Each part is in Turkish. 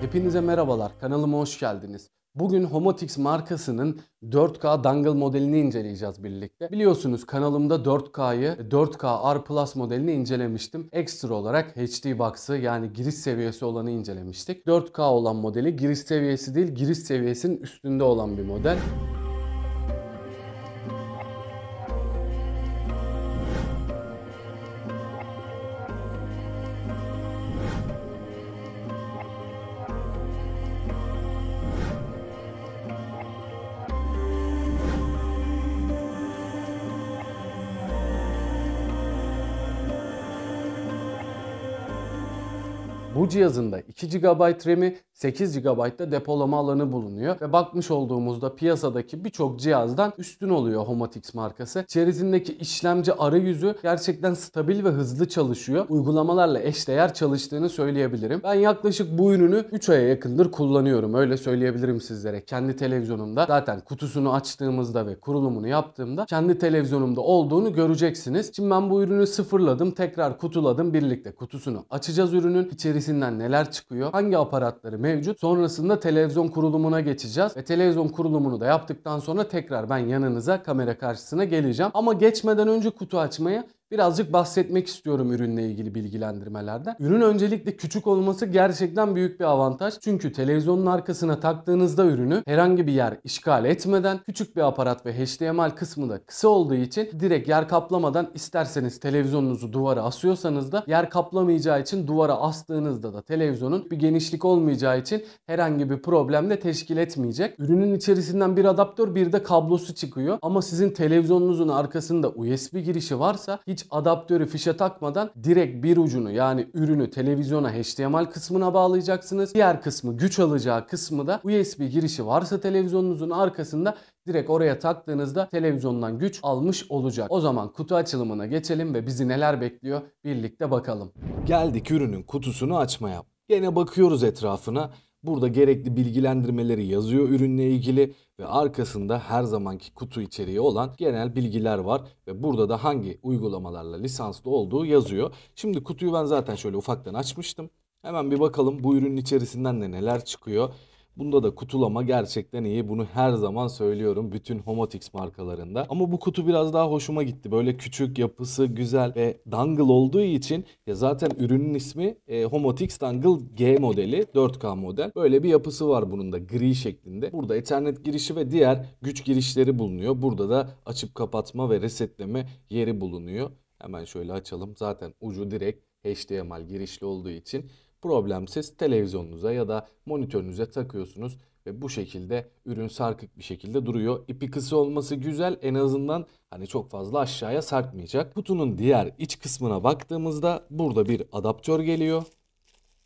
Hepinize merhabalar, kanalıma hoş geldiniz. Bugün Homotix markasının 4K dangle modelini inceleyeceğiz birlikte. Biliyorsunuz kanalımda 4K'yı 4K R Plus modelini incelemiştim. Ekstra olarak HD Box'ı yani giriş seviyesi olanı incelemiştik. 4K olan modeli giriş seviyesi değil giriş seviyesinin üstünde olan bir model. Bu cihazında 2 GB RAM'i 8 GB depolama alanı bulunuyor ve bakmış olduğumuzda piyasadaki birçok cihazdan üstün oluyor Homatix markası. İçerisindeki işlemci arayüzü gerçekten stabil ve hızlı çalışıyor. Uygulamalarla eşdeğer çalıştığını söyleyebilirim. Ben yaklaşık bu ürünü 3 aya yakındır kullanıyorum. Öyle söyleyebilirim sizlere. Kendi televizyonumda zaten kutusunu açtığımızda ve kurulumunu yaptığımda kendi televizyonumda olduğunu göreceksiniz. Şimdi ben bu ürünü sıfırladım. Tekrar kutuladım. Birlikte kutusunu açacağız ürünün. İçeri içerisinden neler çıkıyor, hangi aparatları mevcut. Sonrasında televizyon kurulumuna geçeceğiz ve televizyon kurulumunu da yaptıktan sonra tekrar ben yanınıza kamera karşısına geleceğim. Ama geçmeden önce kutu açmaya birazcık bahsetmek istiyorum ürünle ilgili bilgilendirmelerden. Ürün öncelikle küçük olması gerçekten büyük bir avantaj. Çünkü televizyonun arkasına taktığınızda ürünü herhangi bir yer işgal etmeden küçük bir aparat ve HDMI kısmı da kısa olduğu için direkt yer kaplamadan isterseniz televizyonunuzu duvara asıyorsanız da yer kaplamayacağı için duvara astığınızda da televizyonun bir genişlik olmayacağı için herhangi bir problem de teşkil etmeyecek. Ürünün içerisinden bir adaptör bir de kablosu çıkıyor. Ama sizin televizyonunuzun arkasında USB girişi varsa hiç hiç adaptörü fişe takmadan direkt bir ucunu yani ürünü televizyona HDMI kısmına bağlayacaksınız. Diğer kısmı güç alacağı kısmı da USB girişi varsa televizyonunuzun arkasında direkt oraya taktığınızda televizyondan güç almış olacak. O zaman kutu açılımına geçelim ve bizi neler bekliyor birlikte bakalım. Geldik ürünün kutusunu açmaya. Gene bakıyoruz etrafına. Burada gerekli bilgilendirmeleri yazıyor ürünle ilgili ve arkasında her zamanki kutu içeriği olan genel bilgiler var ve burada da hangi uygulamalarla lisanslı olduğu yazıyor. Şimdi kutuyu ben zaten şöyle ufaktan açmıştım. Hemen bir bakalım bu ürünün içerisinden de neler çıkıyor. Bunda da kutulama gerçekten iyi. Bunu her zaman söylüyorum bütün Homotix markalarında. Ama bu kutu biraz daha hoşuma gitti. Böyle küçük yapısı güzel ve dangle olduğu için ya zaten ürünün ismi e, Homotix Dangle G modeli 4K model. Böyle bir yapısı var bunun da gri şeklinde. Burada Ethernet girişi ve diğer güç girişleri bulunuyor. Burada da açıp kapatma ve resetleme yeri bulunuyor. Hemen şöyle açalım. Zaten ucu direkt HDMI girişli olduğu için problemsiz televizyonunuza ya da monitörünüze takıyorsunuz ve bu şekilde ürün sarkık bir şekilde duruyor. İpi kısa olması güzel en azından hani çok fazla aşağıya sarkmayacak. Kutunun diğer iç kısmına baktığımızda burada bir adaptör geliyor.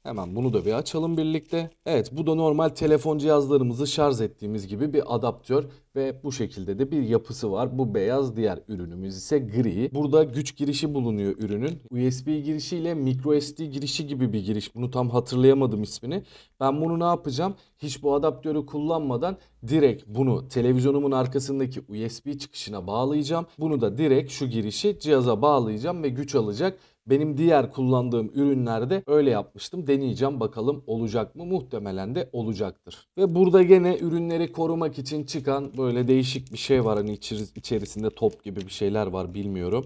Hemen bunu da bir açalım birlikte. Evet bu da normal telefon cihazlarımızı şarj ettiğimiz gibi bir adaptör ve bu şekilde de bir yapısı var. Bu beyaz diğer ürünümüz ise gri. Burada güç girişi bulunuyor ürünün. USB girişi ile micro SD girişi gibi bir giriş. Bunu tam hatırlayamadım ismini. Ben bunu ne yapacağım? Hiç bu adaptörü kullanmadan direkt bunu televizyonumun arkasındaki USB çıkışına bağlayacağım. Bunu da direkt şu girişi cihaza bağlayacağım ve güç alacak. Benim diğer kullandığım ürünlerde öyle yapmıştım. Deneyeceğim bakalım olacak mı? Muhtemelen de olacaktır. Ve burada gene ürünleri korumak için çıkan böyle değişik bir şey var. Hani içerisinde top gibi bir şeyler var bilmiyorum.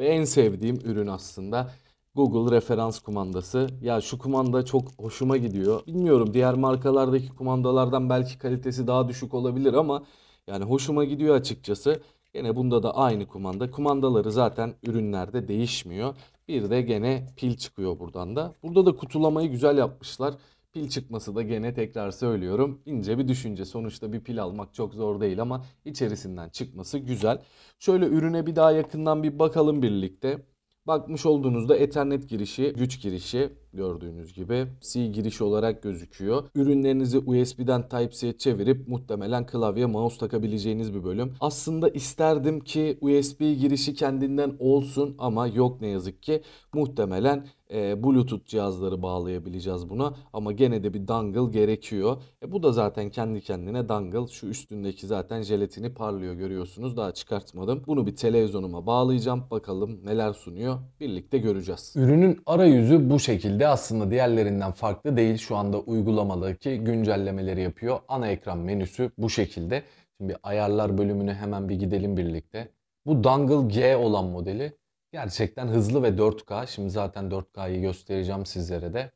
Ve en sevdiğim ürün aslında Google referans kumandası. Ya şu kumanda çok hoşuma gidiyor. Bilmiyorum diğer markalardaki kumandalardan belki kalitesi daha düşük olabilir ama yani hoşuma gidiyor açıkçası. Yine bunda da aynı kumanda. Kumandaları zaten ürünlerde değişmiyor. Bir de gene pil çıkıyor buradan da. Burada da kutulamayı güzel yapmışlar. Pil çıkması da gene tekrar söylüyorum ince bir düşünce. Sonuçta bir pil almak çok zor değil ama içerisinden çıkması güzel. Şöyle ürüne bir daha yakından bir bakalım birlikte. Bakmış olduğunuzda Ethernet girişi, güç girişi, gördüğünüz gibi C giriş olarak gözüküyor. Ürünlerinizi USB'den Type-C'ye çevirip muhtemelen klavye mouse takabileceğiniz bir bölüm. Aslında isterdim ki USB girişi kendinden olsun ama yok ne yazık ki. Muhtemelen e, Bluetooth cihazları bağlayabileceğiz buna ama gene de bir dangle gerekiyor. E, bu da zaten kendi kendine dangle. Şu üstündeki zaten jelatini parlıyor görüyorsunuz. Daha çıkartmadım. Bunu bir televizyonuma bağlayacağım. Bakalım neler sunuyor. Birlikte göreceğiz. Ürünün arayüzü bu şekilde de aslında diğerlerinden farklı değil. Şu anda uygulamadaki güncellemeleri yapıyor. Ana ekran menüsü bu şekilde. Şimdi ayarlar bölümünü hemen bir gidelim birlikte. Bu Dangle G olan modeli gerçekten hızlı ve 4K. Şimdi zaten 4K'yı göstereceğim sizlere de.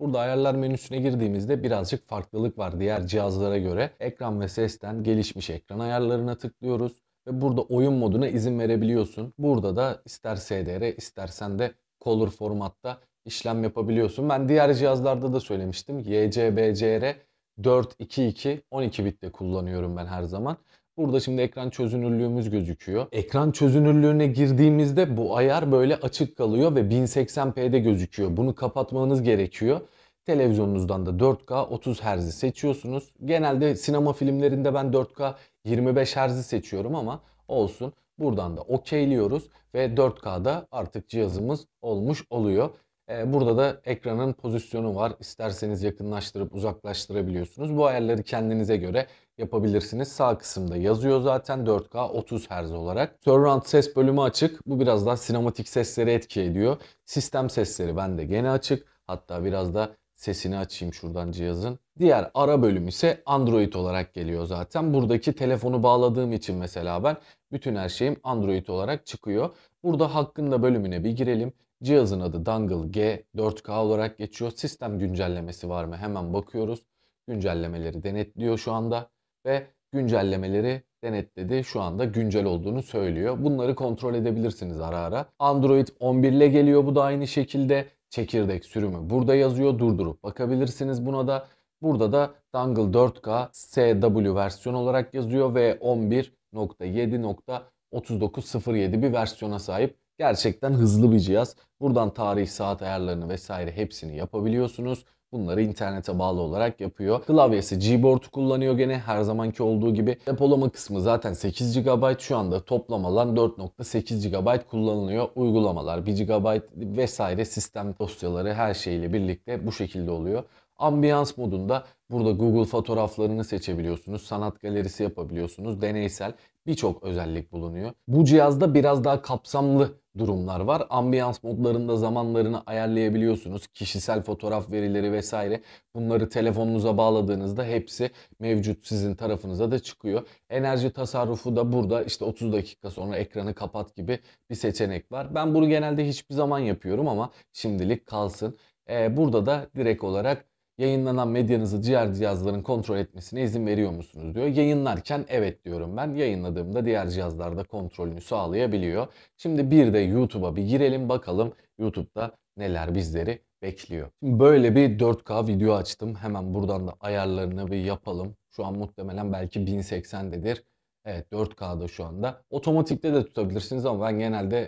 Burada ayarlar menüsüne girdiğimizde birazcık farklılık var diğer cihazlara göre. Ekran ve sesten gelişmiş ekran ayarlarına tıklıyoruz ve burada oyun moduna izin verebiliyorsun. Burada da ister SDR istersen de color formatta işlem yapabiliyorsun. Ben diğer cihazlarda da söylemiştim. YCBCR 422 12 bitte kullanıyorum ben her zaman. Burada şimdi ekran çözünürlüğümüz gözüküyor. Ekran çözünürlüğüne girdiğimizde bu ayar böyle açık kalıyor ve 1080p'de gözüküyor. Bunu kapatmanız gerekiyor. Televizyonunuzdan da 4K 30 Hz'i seçiyorsunuz. Genelde sinema filmlerinde ben 4K 25 Hz'i seçiyorum ama olsun. Buradan da okeyliyoruz ve 4K'da artık cihazımız olmuş oluyor. Ee, burada da ekranın pozisyonu var. İsterseniz yakınlaştırıp uzaklaştırabiliyorsunuz. Bu ayarları kendinize göre yapabilirsiniz. Sağ kısımda yazıyor zaten 4K 30 Hz olarak. Surround ses bölümü açık. Bu biraz daha sinematik sesleri etki ediyor. Sistem sesleri bende gene açık. Hatta biraz da sesini açayım şuradan cihazın. Diğer ara bölüm ise Android olarak geliyor zaten. Buradaki telefonu bağladığım için mesela ben bütün her şeyim Android olarak çıkıyor. Burada hakkında bölümüne bir girelim. Cihazın adı Dangle G 4K olarak geçiyor. Sistem güncellemesi var mı hemen bakıyoruz. Güncellemeleri denetliyor şu anda ve güncellemeleri denetledi. Şu anda güncel olduğunu söylüyor. Bunları kontrol edebilirsiniz ara ara. Android 11 ile geliyor bu da aynı şekilde. Çekirdek sürümü burada yazıyor. Durdurup bakabilirsiniz buna da. Burada da Dangle 4K SW versiyon olarak yazıyor ve 11.7.3907 bir versiyona sahip. Gerçekten hızlı bir cihaz. Buradan tarih, saat ayarlarını vesaire hepsini yapabiliyorsunuz. Bunları internete bağlı olarak yapıyor. Klavyesi Gboard kullanıyor gene her zamanki olduğu gibi. Depolama kısmı zaten 8 GB şu anda toplam alan 4.8 GB kullanılıyor. Uygulamalar 1 GB vesaire sistem dosyaları her şeyle birlikte bu şekilde oluyor. Ambiyans modunda burada Google fotoğraflarını seçebiliyorsunuz, sanat galerisi yapabiliyorsunuz, deneysel birçok özellik bulunuyor. Bu cihazda biraz daha kapsamlı durumlar var. Ambiyans modlarında zamanlarını ayarlayabiliyorsunuz. Kişisel fotoğraf verileri vesaire bunları telefonunuza bağladığınızda hepsi mevcut sizin tarafınıza da çıkıyor. Enerji tasarrufu da burada işte 30 dakika sonra ekranı kapat gibi bir seçenek var. Ben bunu genelde hiçbir zaman yapıyorum ama şimdilik kalsın. Ee, burada da direkt olarak yayınlanan medyanızı diğer cihazların kontrol etmesine izin veriyor musunuz diyor. Yayınlarken evet diyorum ben. Yayınladığımda diğer cihazlarda kontrolünü sağlayabiliyor. Şimdi bir de YouTube'a bir girelim bakalım YouTube'da neler bizleri bekliyor. Şimdi böyle bir 4K video açtım. Hemen buradan da ayarlarını bir yapalım. Şu an muhtemelen belki 1080'dedir. Evet 4K'da şu anda. Otomatikte de tutabilirsiniz ama ben genelde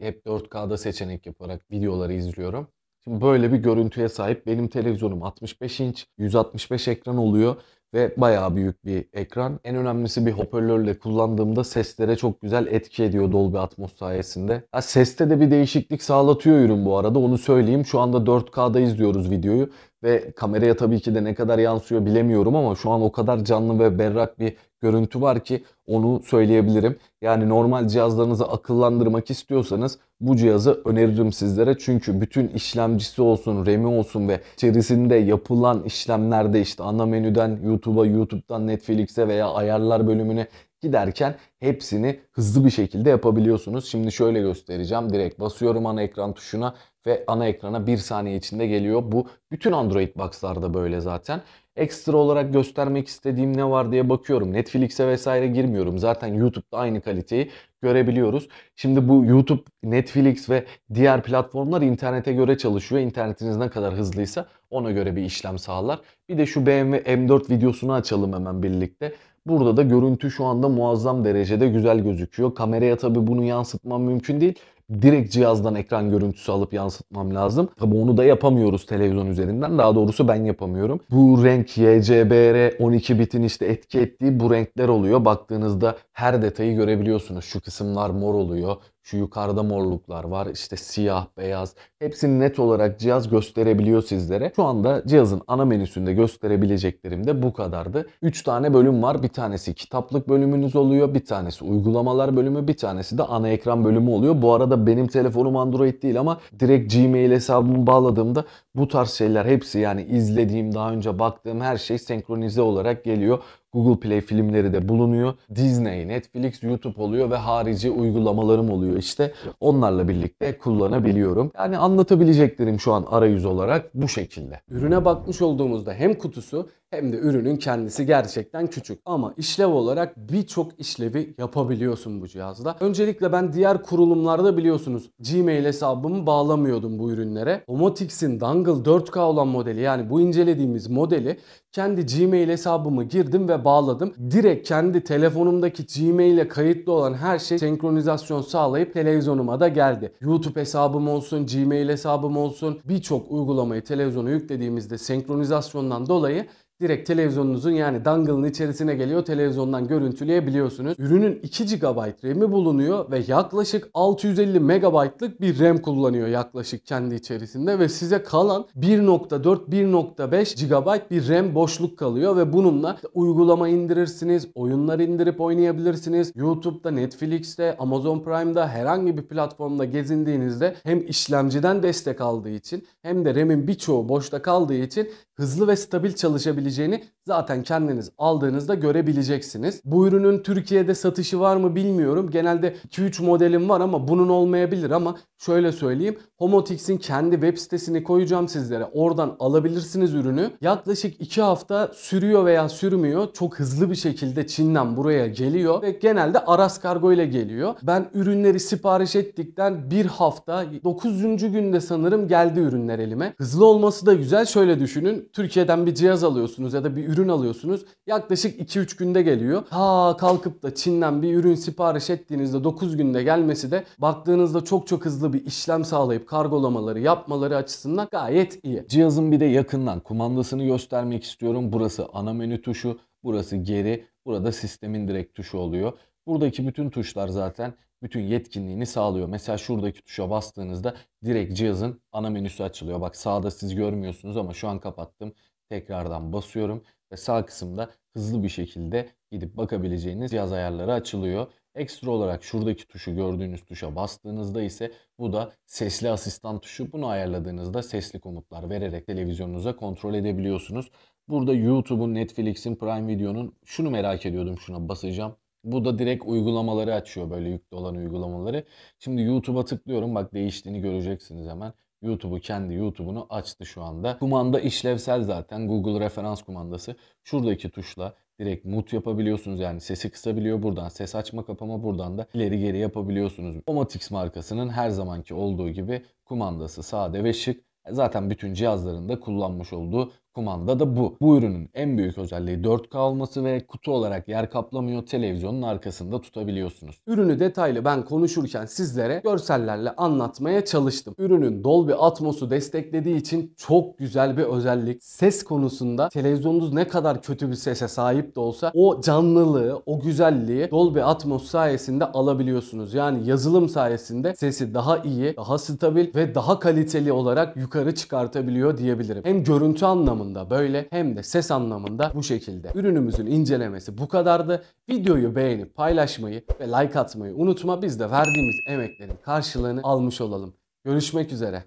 hep 4K'da seçenek yaparak videoları izliyorum. Şimdi böyle bir görüntüye sahip. Benim televizyonum 65 inç, 165 ekran oluyor ve bayağı büyük bir ekran. En önemlisi bir hoparlörle kullandığımda seslere çok güzel etki ediyor Dolby Atmos sayesinde. Ha, seste de bir değişiklik sağlatıyor ürün bu arada onu söyleyeyim. Şu anda 4K'da izliyoruz videoyu ve kameraya tabii ki de ne kadar yansıyor bilemiyorum ama şu an o kadar canlı ve berrak bir görüntü var ki onu söyleyebilirim. Yani normal cihazlarınızı akıllandırmak istiyorsanız bu cihazı öneririm sizlere. Çünkü bütün işlemcisi olsun, RAM'i olsun ve içerisinde yapılan işlemlerde işte ana menüden YouTube'a, YouTube'dan Netflix'e veya ayarlar bölümüne giderken hepsini hızlı bir şekilde yapabiliyorsunuz. Şimdi şöyle göstereceğim. Direkt basıyorum ana ekran tuşuna ve ana ekrana bir saniye içinde geliyor. Bu bütün Android box'larda böyle zaten. Ekstra olarak göstermek istediğim ne var diye bakıyorum. Netflix'e vesaire girmiyorum. Zaten YouTube'da aynı kaliteyi görebiliyoruz. Şimdi bu YouTube, Netflix ve diğer platformlar internete göre çalışıyor. İnternetiniz ne kadar hızlıysa ona göre bir işlem sağlar. Bir de şu BMW M4 videosunu açalım hemen birlikte. Burada da görüntü şu anda muazzam derecede güzel gözüküyor. Kameraya tabi bunu yansıtmam mümkün değil. Direkt cihazdan ekran görüntüsü alıp yansıtmam lazım. Tabi onu da yapamıyoruz televizyon üzerinden. Daha doğrusu ben yapamıyorum. Bu renk YCBR 12 bitin işte etki ettiği bu renkler oluyor. Baktığınızda her detayı görebiliyorsunuz. Şu kısımlar mor oluyor. Şu yukarıda morluklar var işte siyah, beyaz. Hepsini net olarak cihaz gösterebiliyor sizlere. Şu anda cihazın ana menüsünde gösterebileceklerim de bu kadardı. 3 tane bölüm var. Bir tanesi kitaplık bölümünüz oluyor. Bir tanesi uygulamalar bölümü. Bir tanesi de ana ekran bölümü oluyor. Bu arada benim telefonum Android değil ama direkt Gmail hesabımı bağladığımda bu tarz şeyler hepsi yani izlediğim daha önce baktığım her şey senkronize olarak geliyor. Google Play filmleri de bulunuyor. Disney, Netflix, YouTube oluyor ve harici uygulamalarım oluyor işte. Onlarla birlikte kullanabiliyorum. Yani anlatabileceklerim şu an arayüz olarak bu şekilde. Ürüne bakmış olduğumuzda hem kutusu hem de ürünün kendisi gerçekten küçük. Ama işlev olarak birçok işlevi yapabiliyorsun bu cihazda. Öncelikle ben diğer kurulumlarda biliyorsunuz Gmail hesabımı bağlamıyordum bu ürünlere. Homotix'in Dangle 4K olan modeli yani bu incelediğimiz modeli kendi Gmail hesabımı girdim ve bağladım. Direkt kendi telefonumdaki Gmail'e kayıtlı olan her şey senkronizasyon sağlayıp televizyonuma da geldi. YouTube hesabım olsun, Gmail hesabım olsun birçok uygulamayı televizyona yüklediğimizde senkronizasyondan dolayı direkt televizyonunuzun yani dangle'ın içerisine geliyor. Televizyondan görüntüleyebiliyorsunuz. Ürünün 2 GB RAM'i bulunuyor ve yaklaşık 650 MB'lık bir RAM kullanıyor yaklaşık kendi içerisinde ve size kalan 1.4-1.5 GB bir RAM boşluk kalıyor ve bununla işte uygulama indirirsiniz, oyunlar indirip oynayabilirsiniz. YouTube'da, Netflix'te, Amazon Prime'da herhangi bir platformda gezindiğinizde hem işlemciden destek aldığı için hem de RAM'in birçoğu boşta kaldığı için hızlı ve stabil çalışabilirsiniz olabileceğini zaten kendiniz aldığınızda görebileceksiniz. Bu ürünün Türkiye'de satışı var mı bilmiyorum. Genelde 2-3 modelim var ama bunun olmayabilir ama şöyle söyleyeyim. Homotix'in kendi web sitesini koyacağım sizlere. Oradan alabilirsiniz ürünü. Yaklaşık 2 hafta sürüyor veya sürmüyor. Çok hızlı bir şekilde Çin'den buraya geliyor ve genelde Aras Kargo ile geliyor. Ben ürünleri sipariş ettikten bir hafta 9. günde sanırım geldi ürünler elime. Hızlı olması da güzel. Şöyle düşünün. Türkiye'den bir cihaz alıyorsunuz alıyorsunuz ya da bir ürün alıyorsunuz. Yaklaşık 2-3 günde geliyor. Ha kalkıp da Çin'den bir ürün sipariş ettiğinizde 9 günde gelmesi de baktığınızda çok çok hızlı bir işlem sağlayıp kargolamaları yapmaları açısından gayet iyi. Cihazın bir de yakından kumandasını göstermek istiyorum. Burası ana menü tuşu, burası geri, burada sistemin direkt tuşu oluyor. Buradaki bütün tuşlar zaten bütün yetkinliğini sağlıyor. Mesela şuradaki tuşa bastığınızda direkt cihazın ana menüsü açılıyor. Bak sağda siz görmüyorsunuz ama şu an kapattım tekrardan basıyorum ve sağ kısımda hızlı bir şekilde gidip bakabileceğiniz cihaz ayarları açılıyor. Ekstra olarak şuradaki tuşu gördüğünüz tuşa bastığınızda ise bu da sesli asistan tuşu. Bunu ayarladığınızda sesli komutlar vererek televizyonunuza kontrol edebiliyorsunuz. Burada YouTube'un, Netflix'in, Prime Video'nun şunu merak ediyordum şuna basacağım. Bu da direkt uygulamaları açıyor böyle yüklü olan uygulamaları. Şimdi YouTube'a tıklıyorum bak değiştiğini göreceksiniz hemen. YouTube'u kendi YouTube'unu açtı şu anda. Kumanda işlevsel zaten. Google referans kumandası. Şuradaki tuşla direkt mute yapabiliyorsunuz. Yani sesi kısabiliyor buradan. Ses açma kapama buradan da ileri geri yapabiliyorsunuz. Omatix markasının her zamanki olduğu gibi kumandası sade ve şık. Zaten bütün cihazlarında kullanmış olduğu kumanda da bu. Bu ürünün en büyük özelliği 4K olması ve kutu olarak yer kaplamıyor televizyonun arkasında tutabiliyorsunuz. Ürünü detaylı ben konuşurken sizlere görsellerle anlatmaya çalıştım. Ürünün Dolby Atmos'u desteklediği için çok güzel bir özellik. Ses konusunda televizyonunuz ne kadar kötü bir sese sahip de olsa o canlılığı, o güzelliği Dolby Atmos sayesinde alabiliyorsunuz. Yani yazılım sayesinde sesi daha iyi, daha stabil ve daha kaliteli olarak yukarı çıkartabiliyor diyebilirim. Hem görüntü anlamında anlamında böyle hem de ses anlamında bu şekilde. Ürünümüzün incelemesi bu kadardı. Videoyu beğenip paylaşmayı ve like atmayı unutma. Biz de verdiğimiz emeklerin karşılığını almış olalım. Görüşmek üzere.